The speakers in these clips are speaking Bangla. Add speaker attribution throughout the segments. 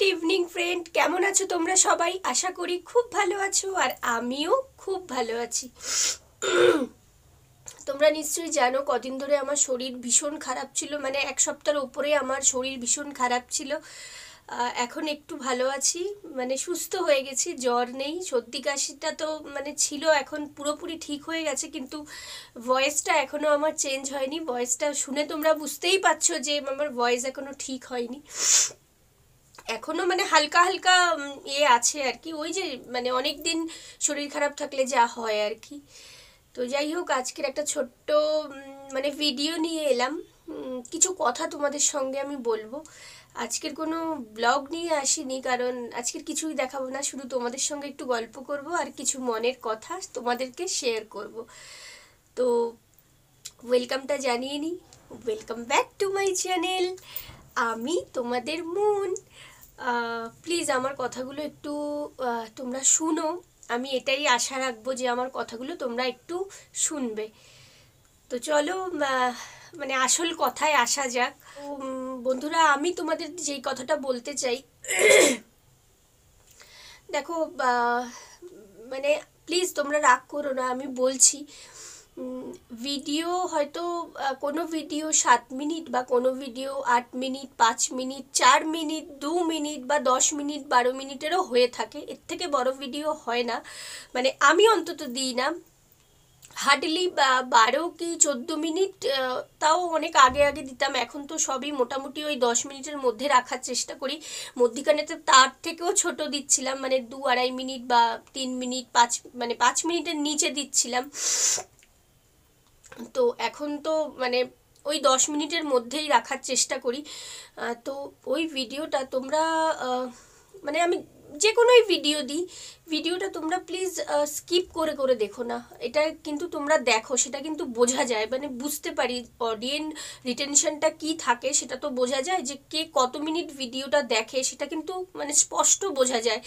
Speaker 1: গুড ইভিনিং ফ্রেন্ড কেমন আছো তোমরা সবাই আশা করি খুব ভালো আছো আর আমিও খুব ভালো আছি তোমরা নিশ্চয়ই জানো কদিন ধরে আমার শরীর ভীষণ খারাপ ছিল মানে এক সপ্তাহের ওপরে আমার শরীর ভীষণ খারাপ ছিল এখন একটু ভালো আছি মানে সুস্থ হয়ে গেছি জ্বর নেই সর্দি কাশিটা তো মানে ছিল এখন পুরোপুরি ঠিক হয়ে গেছে কিন্তু ভয়েসটা এখনও আমার চেঞ্জ হয়নি ভয়েসটা শুনে তোমরা বুঝতেই পারছো যে আমার ভয়েস এখনও ঠিক হয়নি এখনো মানে হালকা হালকা ইয়ে আছে আর কি ওই যে মানে অনেক দিন শরীর খারাপ থাকলে যা হয় আর কি তো যাই হোক আজকের একটা ছোট্ট মানে ভিডিও নিয়ে এলাম কিছু কথা তোমাদের সঙ্গে আমি বলবো আজকের কোনো ব্লগ নিয়ে আসিনি কারণ আজকের কিছুই দেখাবো না শুধু তোমাদের সঙ্গে একটু গল্প করব আর কিছু মনের কথা তোমাদেরকে শেয়ার করব তো ওয়েলকামটা জানিয়ে নিই welcome back to my channel আমি তোমাদের মন প্লিজ আমার কথাগুলো একটু তোমরা শুনো আমি এটাই আশা রাখবো যে আমার কথাগুলো তোমরা একটু শুনবে তো চলো মানে আসল কথায় আসা যাক বন্ধুরা আমি তোমাদের যেই কথাটা বলতে চাই দেখো মানে প্লিজ তোমরা রাগ করো না আমি বলছি ভিডিও হয়তো কোনো ভিডিও সাত মিনিট বা কোনো ভিডিও আট মিনিট পাঁচ মিনিট চার মিনিট দু মিনিট বা দশ মিনিট বারো মিনিটেরও হয়ে থাকে এর থেকে বড় ভিডিও হয় না মানে আমি অন্তত দিই না হার্ডলি বা বারো কি চোদ্দো মিনিট তাও অনেক আগে আগে দিতাম এখন তো সবই মোটামুটি ওই দশ মিনিটের মধ্যে রাখার চেষ্টা করি মধ্যিখানে তো তার থেকেও ছোট দিচ্ছিলাম মানে দু আড়াই মিনিট বা তিন মিনিট পাঁচ মানে পাঁচ মিনিটের নিচে দিচ্ছিলাম তো এখন তো মানে ওই দশ মিনিটের মধ্যেই রাখার চেষ্টা করি তো ওই ভিডিওটা তোমরা মানে আমি যে কোনোই ভিডিও দিই ভিডিওটা তোমরা প্লিজ স্কিপ করে করে দেখো না এটা কিন্তু তোমরা দেখো সেটা কিন্তু বোঝা যায় মানে বুঝতে পারি অডিয়েন্স রিটেনশনটা কি থাকে সেটা তো বোঝা যায় যে কে কত মিনিট ভিডিওটা দেখে সেটা কিন্তু মানে স্পষ্ট বোঝা যায়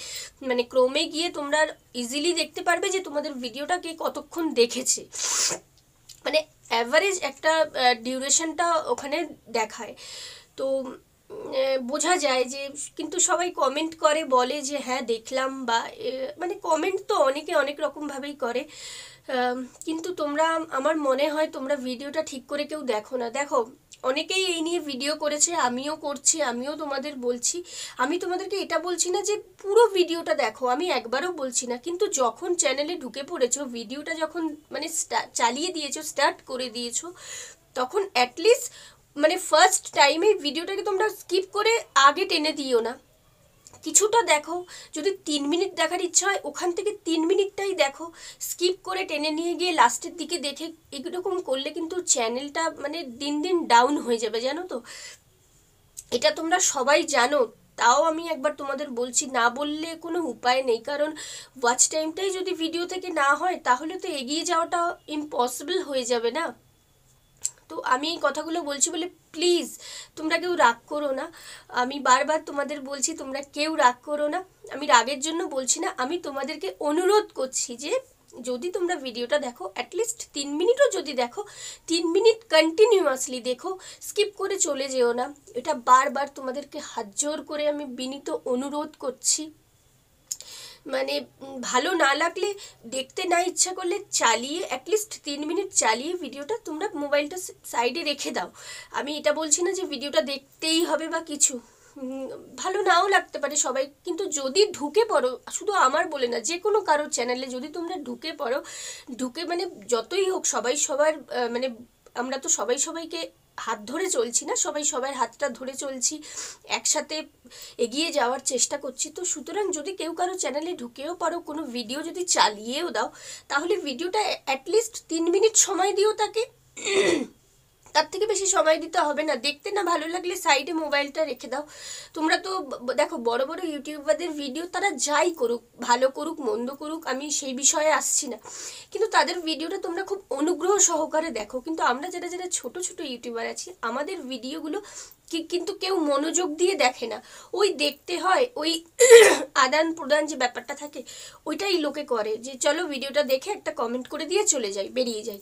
Speaker 1: মানে ক্রমে গিয়ে তোমরা ইজিলি দেখতে পারবে যে তোমাদের ভিডিওটা কে কতক্ষণ দেখেছে মানে অ্যাভারেজ একটা ডিউরেশনটা ওখানে দেখায় তো বোঝা যায় যে কিন্তু সবাই কমেন্ট করে বলে যে হ্যাঁ দেখলাম বা মানে কমেন্ট তো অনেকে অনেক রকমভাবেই করে কিন্তু তোমরা আমার মনে হয় তোমরা ভিডিওটা ঠিক করে কেউ দেখো না দেখো অনেকেই এই নিয়ে ভিডিও করেছে আমিও করছি আমিও তোমাদের বলছি আমি তোমাদেরকে এটা বলছি না যে পুরো ভিডিওটা দেখো আমি একবারও বলছি না কিন্তু যখন চ্যানেলে ঢুকে পড়েছো ভিডিওটা যখন মানে চালিয়ে দিয়েছো স্টার্ট করে দিয়েছো তখন অ্যাটলিস্ট মানে ফার্স্ট টাইমে ভিডিওটাকে তোমরা স্কিপ করে আগে টেনে দিও না কিছুটা দেখো যদি তিন মিনিট দেখার ইচ্ছা হয় ওখান থেকে তিন মিনিটটাই দেখো স্কিপ করে টেনে নিয়ে গিয়ে লাস্টের দিকে দেখে এরকম করলে কিন্তু চ্যানেলটা মানে দিন দিন ডাউন হয়ে যাবে জানো তো এটা তোমরা সবাই জানো তাও আমি একবার তোমাদের বলছি না বললে কোনো উপায় নেই কারণ ওয়াচ টাইমটাই যদি ভিডিও থেকে না হয় তাহলে তো এগিয়ে যাওয়াটা ইম্পসিবল হয়ে যাবে না তো আমি এই কথাগুলো বলছি বলে প্লিজ তোমরা কেউ রাগ করো না আমি বারবার তোমাদের বলছি তোমরা কেউ রাগ করো না আমি রাগের জন্য বলছি না আমি তোমাদেরকে অনুরোধ করছি যে যদি তোমরা ভিডিওটা দেখো অ্যাটলিস্ট তিন মিনিটও যদি দেখো তিন মিনিট কন্টিনিউয়াসলি দেখো স্কিপ করে চলে যেও না এটা বারবার তোমাদেরকে হাত জোর করে আমি বিনীত অনুরোধ করছি মানে ভালো না লাগলে দেখতে না ইচ্ছা করলে চালিয়ে অ্যাটলিস্ট তিন মিনিট চালিয়ে ভিডিওটা তোমরা মোবাইলটা সাইডে রেখে দাও আমি এটা বলছি না যে ভিডিওটা দেখতেই হবে বা কিছু ভালো নাও লাগতে পারে সবাই কিন্তু যদি ঢুকে পড়ো শুধু আমার বলে না যে কোনো কারোর চ্যানেলে যদি তোমরা ঢুকে পড়ো ঢুকে মানে যতই হোক সবাই সবার মানে আমরা তো সবাই সবাইকে হাত ধরে চলছি না সবাই সবার হাতটা ধরে চলছি একসাথে এগিয়ে যাওয়ার চেষ্টা করছি তো সুতরাং যদি কেউ কারো চ্যানেলে ঢুকেও পারো কোনো ভিডিও যদি চালিয়েও দাও তাহলে ভিডিওটা অ্যাটলিস্ট তিন মিনিট সময় দিও তাকে তার থেকে বেশি সময় দিতে হবে না দেখতে না ভালো লাগলে সাইডে মোবাইলটা রেখে দাও তোমরা তো দেখো বড় বড় ইউটিউবারদের ভিডিও তারা যাই করুক ভালো করুক মন্দ করুক আমি সেই বিষয়ে আসছি না কিন্তু তাদের ভিডিওটা তোমরা খুব অনুগ্রহ সহকারে দেখো কিন্তু আমরা যারা যারা ছোট ছোট ইউটিউবার আছি আমাদের ভিডিওগুলো কিন্তু কেউ মনোযোগ দিয়ে দেখে না ওই দেখতে হয় ওই আদান প্রদান যে ব্যাপারটা থাকে ওইটাই লোকে করে যে চলো ভিডিওটা দেখে একটা কমেন্ট করে দিয়ে চলে যাই বেরিয়ে যাই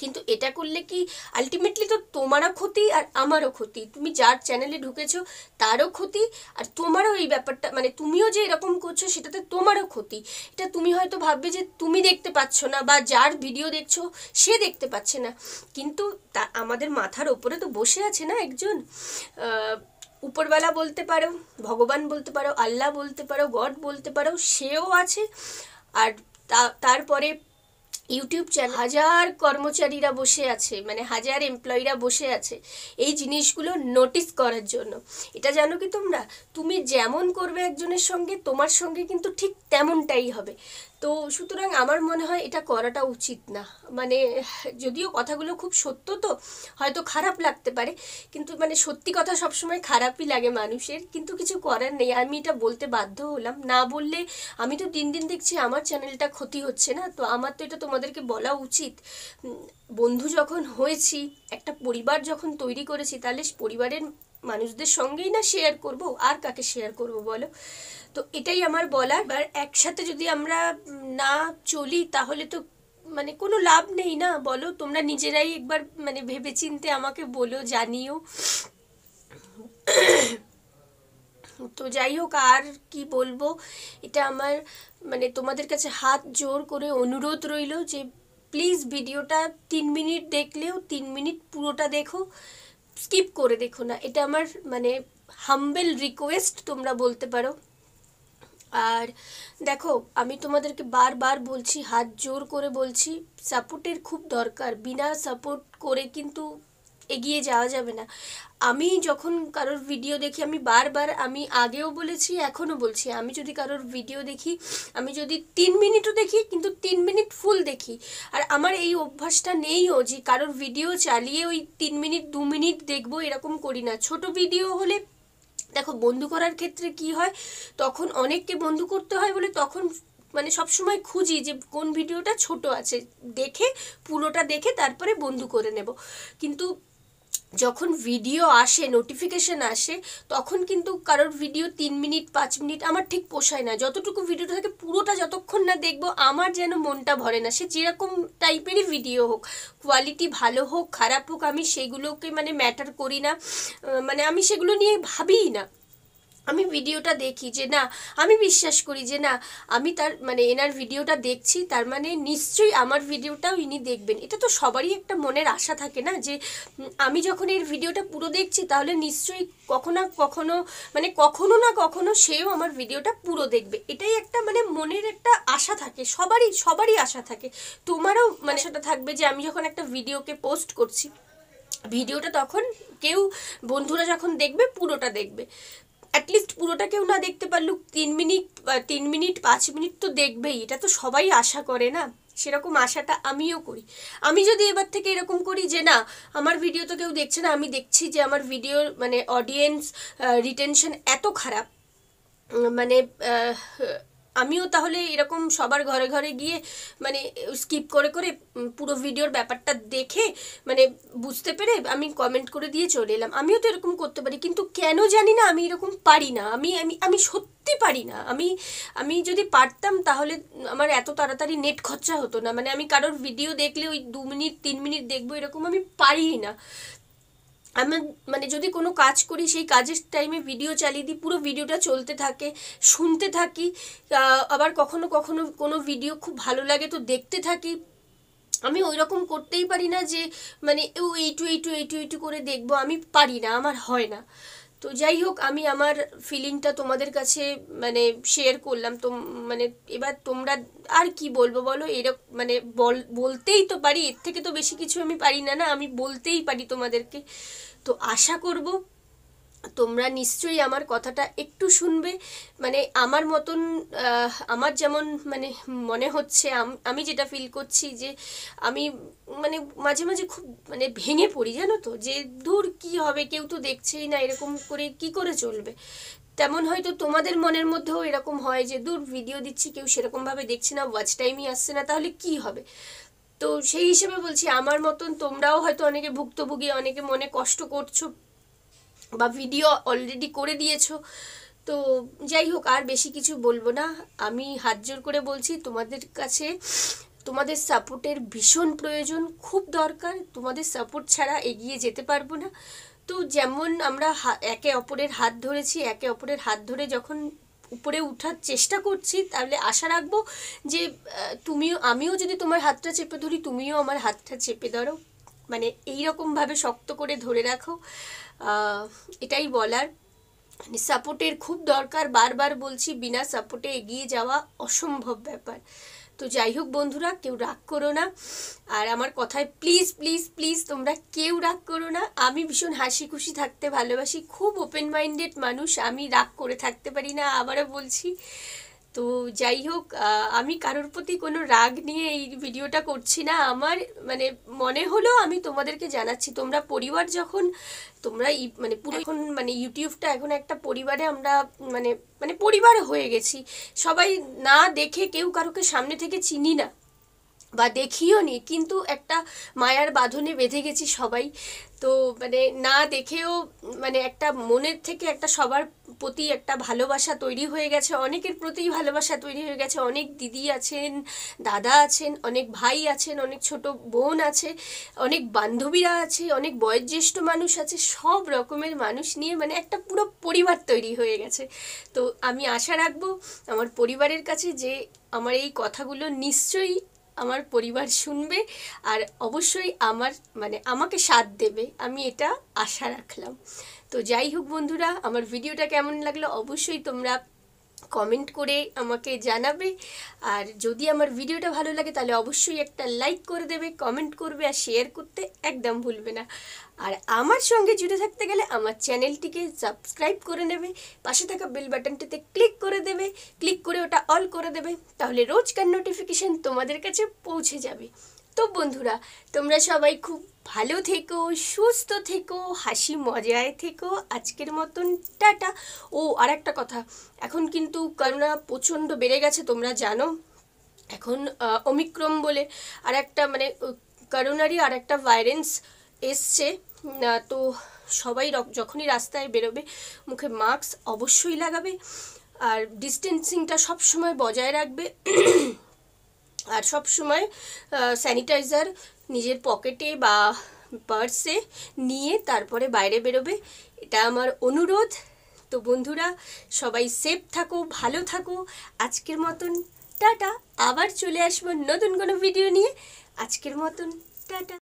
Speaker 1: কিন্তু এটা করলে কি আলটিমেটলি তো তোমারও ক্ষতি আর আমারও ক্ষতি তুমি যার চ্যানেলে ঢুকেছো তারও ক্ষতি আর তোমারও এই ব্যাপারটা মানে তুমিও যে এরকম করছো সেটাতে তোমারও ক্ষতি এটা তুমি হয়তো ভাববে যে তুমি দেখতে পাচ্ছ না বা যার ভিডিও দেখছো সে দেখতে পাচ্ছে না কিন্তু তা আমাদের মাথার ওপরে তো বসে আছে না একজন উপরবেলা বলতে পারো ভগবান বলতে পারো আল্লাহ বলতে পারো গড বলতে পারো সেও আছে আর তারপরে ইউটিউব চ্যানেল হাজার কর্মচারীরা বসে আছে মানে হাজার এমপ্লয়িরা বসে আছে এই জিনিসগুলো নোটিস করার জন্য এটা জানো কি তোমরা তুমি যেমন করবে একজনের সঙ্গে তোমার সঙ্গে কিন্তু ঠিক তেমনটাই হবে তো সুতরাং আমার মনে হয় এটা করাটা উচিত না মানে যদিও কথাগুলো খুব সত্য তো হয়তো খারাপ লাগতে পারে কিন্তু মানে সত্যি কথা সবসময় খারাপই লাগে মানুষের কিন্তু কিছু করার নেই আমি এটা বলতে বাধ্য হলাম না বললে আমি তো দিন দিন দেখছি আমার চ্যানেলটা ক্ষতি হচ্ছে না তো আমার তো এটা তোমাদেরকে বলা উচিত বন্ধু যখন হয়েছি একটা পরিবার যখন তৈরি করেছি তাহলে পরিবারের মানুষদের সঙ্গেই না শেয়ার করব আর কাকে শেয়ার করব বলো তো এটাই আমার বলার এবার একসাথে যদি আমরা না চলি তাহলে তো মানে কোনো লাভ নেই না বলো তোমরা নিজেরাই একবার মানে ভেবে চিনতে আমাকে বলো জানিও তো যাই হোক আর কি বলবো এটা আমার মানে তোমাদের কাছে হাত জোর করে অনুরোধ রইল যে প্লিজ ভিডিওটা তিন মিনিট দেখলেও তিন মিনিট পুরোটা দেখো স্কিপ করে দেখো না এটা আমার মানে হাম্বেল রিকোয়েস্ট তোমরা বলতে পারো আর দেখো আমি তোমাদেরকে বারবার বলছি হাত জোর করে বলছি সাপোর্টের খুব দরকার বিনা সাপোর্ট করে কিন্তু এগিয়ে যাওয়া যাবে না আমি যখন কারোর ভিডিও দেখি আমি বারবার আমি আগেও বলেছি এখনও বলছি আমি যদি কারোর ভিডিও দেখি আমি যদি তিন মিনিটও দেখি কিন্তু তিন মিনিট ফুল দেখি আর আমার এই অভ্যাসটা নেইও যে কারোর ভিডিও চালিয়ে ওই তিন মিনিট দু মিনিট দেখবো এরকম করি না ছোট ভিডিও হলে দেখো বন্ধু করার ক্ষেত্রে কি হয় তখন অনেককে বন্ধু করতে হয় বলে তখন মানে সবসময় খুঁজি যে কোন ভিডিওটা ছোট আছে দেখে পুরোটা দেখে তারপরে বন্ধু করে নেব কিন্তু যখন ভিডিও আসে নোটিফিকেশান আসে তখন কিন্তু কারোর ভিডিও তিন মিনিট পাঁচ মিনিট আমার ঠিক পোষায় না যতটুকু ভিডিওটা থাকে পুরোটা যতক্ষণ না দেখবো আমার যেন মনটা ভরে না সে যেরকম টাইপেরই ভিডিও হোক কোয়ালিটি ভালো হোক খারাপ হোক আমি সেগুলোকে মানে ম্যাটার করি না মানে আমি সেগুলো নিয়ে ভাবিই না আমি ভিডিওটা দেখি যে না আমি বিশ্বাস করি যে না আমি তার মানে এনার ভিডিওটা দেখছি তার মানে নিশ্চয়ই আমার ভিডিওটাও ইনি দেখবেন এটা তো সবারই একটা মনের আশা থাকে না যে আমি যখন এর ভিডিওটা পুরো দেখছি তাহলে নিশ্চয়ই কখনো কখনো মানে কখনো না কখনো সেও আমার ভিডিওটা পুরো দেখবে এটাই একটা মানে মনের একটা আশা থাকে সবারই সবারই আশা থাকে তোমারও মানে সেটা থাকবে যে আমি যখন একটা ভিডিওকে পোস্ট করছি ভিডিওটা তখন কেউ বন্ধুরা যখন দেখবে পুরোটা দেখবে অ্যাটলিস্ট পুরোটা কেউ না দেখতে পারলুক তিন মিনিট তিন মিনিট পাঁচ মিনিট তো দেখবেই এটা তো সবাই আশা করে না সেরকম আশাটা আমিও করি আমি যদি এবার থেকে এরকম করি যে না আমার ভিডিও তো কেউ দেখছে না আমি দেখছি যে আমার ভিডিওর মানে অডিয়েন্স রিটেনশন এত খারাপ মানে আমিও তাহলে এরকম সবার ঘরে ঘরে গিয়ে মানে স্কিপ করে করে পুরো ভিডিওর ব্যাপারটা দেখে মানে বুঝতে পেরে আমি কমেন্ট করে দিয়ে চলে এলাম আমিও তো এরকম করতে পারি কিন্তু কেন জানি না আমি এরকম পারি না আমি আমি আমি সত্যি পারি না আমি আমি যদি পারতাম তাহলে আমার এত তাড়াতাড়ি নেট খরচা হতো না মানে আমি কারোর ভিডিও দেখলে ওই দু মিনিট তিন মিনিট দেখবো এরকম আমি পারি না আমি মানে যদি কোনো কাজ করি সেই কাজের টাইমে ভিডিও চালিয়ে দিই পুরো ভিডিওটা চলতে থাকে শুনতে থাকি আবার কখনো কখনো কোনো ভিডিও খুব ভালো লাগে তো দেখতে থাকি আমি ওই রকম করতেই পারি না যে মানে এইটু এইটু এইটু এইটু করে দেখবো আমি পারি না আমার হয় না তো যাই হোক আমি আমার ফিলিংটা তোমাদের কাছে মানে শেয়ার করলাম তো মানে এবার তোমরা আর কি বলবো বলো এরকম মানে বল বলতেই তো পারি এর থেকে তো বেশি কিছু আমি পারি না না আমি বলতেই পারি তোমাদেরকে তো আশা করবো তোমরা নিশ্চয়ই আমার কথাটা একটু শুনবে মানে আমার মতন আমার যেমন মানে মনে হচ্ছে আমি যেটা ফিল করছি যে আমি মানে মাঝে মাঝে খুব মানে ভেঙে পড়ি জানো তো যে দূর কি হবে কেউ তো দেখছেই না এরকম করে কি করে চলবে তেমন হয়তো তোমাদের মনের মধ্যেও এরকম হয় যে দূর ভিডিও দিচ্ছি কেউ সেরকমভাবে দেখছে না ওয়াচ টাইমই আসছে না তাহলে কি হবে তো সেই হিসেবে বলছি আমার মতন তোমরাও হয়তো অনেকে ভুক্তভোগী অনেকে মনে কষ্ট করছো বা ভিডিও অলরেডি করে দিয়েছো তো যাই হোক আর বেশি কিছু বলবো না আমি হাত জোর করে বলছি তোমাদের কাছে তোমাদের সাপোর্টের ভীষণ প্রয়োজন খুব দরকার তোমাদের সাপোর্ট ছাড়া এগিয়ে যেতে পারবো না তো যেমন আমরা একে অপরের হাত ধরেছি একে অপরের হাত ধরে যখন উপরে উঠার চেষ্টা করছি তাহলে আশা রাখবো যে তুমিও আমিও যদি তোমার হাতটা চেপে ধরি তুমিও আমার হাতটা চেপে ধরো মানে এইরকমভাবে শক্ত করে ধরে রাখো এটাই বলার মানে সাপোর্টের খুব দরকার বারবার বলছি বিনা সাপোর্টে এগিয়ে যাওয়া অসম্ভব ব্যাপার তো যাই হোক বন্ধুরা কেউ রাগ করো না আর আমার কথায় প্লিজ প্লিজ প্লিজ তোমরা কেউ রাগ করো না আমি ভীষণ হাসি খুশি থাকতে ভালোবাসি খুব ওপেন মাইন্ডেড মানুষ আমি রাগ করে থাকতে পারি না আবারও বলছি তো যাই হোক আমি কারোর প্রতি কোনো রাগ নিয়ে এই ভিডিওটা করছি না আমার মানে মনে হলো আমি তোমাদেরকে জানাচ্ছি তোমরা পরিবার যখন তোমরা মানে পুরো এখন মানে ইউটিউবটা এখন একটা পরিবারে আমরা মানে মানে পরিবার হয়ে গেছি সবাই না দেখে কেউ কারোকে সামনে থেকে চিনি না বা দেখিও নি কিন্তু একটা মায়ার বাঁধনে বেঁধে গেছি সবাই তো মানে না দেখেও মানে একটা মনের থেকে একটা সবার প্রতি একটা ভালোবাসা তৈরি হয়ে গেছে অনেকের প্রতি ভালোবাসা তৈরি হয়ে গেছে অনেক দিদি আছেন দাদা আছেন অনেক ভাই আছেন অনেক ছোট বোন আছে অনেক বান্ধবীরা আছে অনেক বয়োজ্যেষ্ঠ মানুষ আছে সব রকমের মানুষ নিয়ে মানে একটা পুরো পরিবার তৈরি হয়ে গেছে তো আমি আশা রাখবো আমার পরিবারের কাছে যে আমার এই কথাগুলো নিশ্চয়ই আমার পরিবার শুনবে আর অবশ্যই আমার মানে আমাকে সাথ দেবে আমি এটা আশা রাখলাম তো যাই হোক বন্ধুরা আমার ভিডিওটা কেমন লাগলো অবশ্যই তোমরা কমেন্ট করে আমাকে জানাবে আর যদি আমার ভিডিওটা ভালো লাগে তাহলে অবশ্যই একটা লাইক করে দেবে কমেন্ট করবে আর শেয়ার করতে একদম ভুলবে না আর আমার সঙ্গে জুড়ে থাকতে গেলে আমার চ্যানেলটিকে সাবস্ক্রাইব করে নেবে পাশে থাকা বেল বাটনটিতে ক্লিক করে দেবে ক্লিক করে ওটা অল করে দেবে তাহলে রোজকার নোটিফিকেশান তোমাদের কাছে পৌঁছে যাবে তো বন্ধুরা তোমরা সবাই খুব ভালো থেকো সুস্থ থেকো হাসি মজায় থেকো আজকের মতন টাটা ও আর একটা কথা এখন কিন্তু করোনা প্রচণ্ড বেড়ে গেছে তোমরা জানো এখন অমিক্রম বলে আর একটা মানে করোনারই আর একটা ভাইরেন্স এসছে তো সবাই যখনই রাস্তায় বেরোবে মুখে মাস্ক অবশ্যই লাগাবে আর ডিস্টেন্সিংটা সব সময় বজায় রাখবে আর সব সময় স্যানিটাইজার নিজের পকেটে বা পার্সে নিয়ে তারপরে বাইরে বেরোবে এটা আমার অনুরোধ তো বন্ধুরা সবাই সেফ থাকো ভালো থাকো আজকের মতন টাটা আবার চলে আসবো নতুন কোনো ভিডিও নিয়ে আজকের মতন টাটা